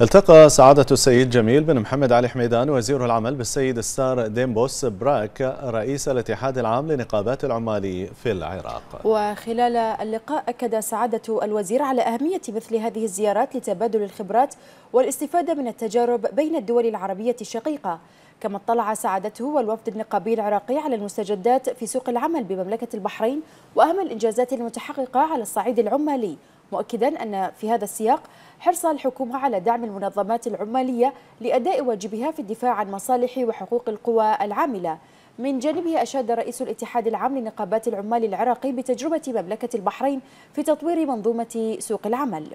التقى سعادة السيد جميل بن محمد علي حميدان وزير العمل بالسيد السار ديمبوس براك رئيس الاتحاد العام لنقابات العمال في العراق وخلال اللقاء أكد سعادة الوزير على أهمية مثل هذه الزيارات لتبادل الخبرات والاستفادة من التجارب بين الدول العربية الشقيقة كما اطلع سعادته والوفد النقابي العراقي على المستجدات في سوق العمل بمملكة البحرين وأهم الإنجازات المتحققة على الصعيد العمالي مؤكدا أن في هذا السياق حرص الحكومة على دعم المنظمات العمالية لأداء واجبها في الدفاع عن مصالح وحقوق القوى العاملة من جانبه أشاد رئيس الاتحاد العام لنقابات العمال العراقي بتجربة مملكة البحرين في تطوير منظومة سوق العمل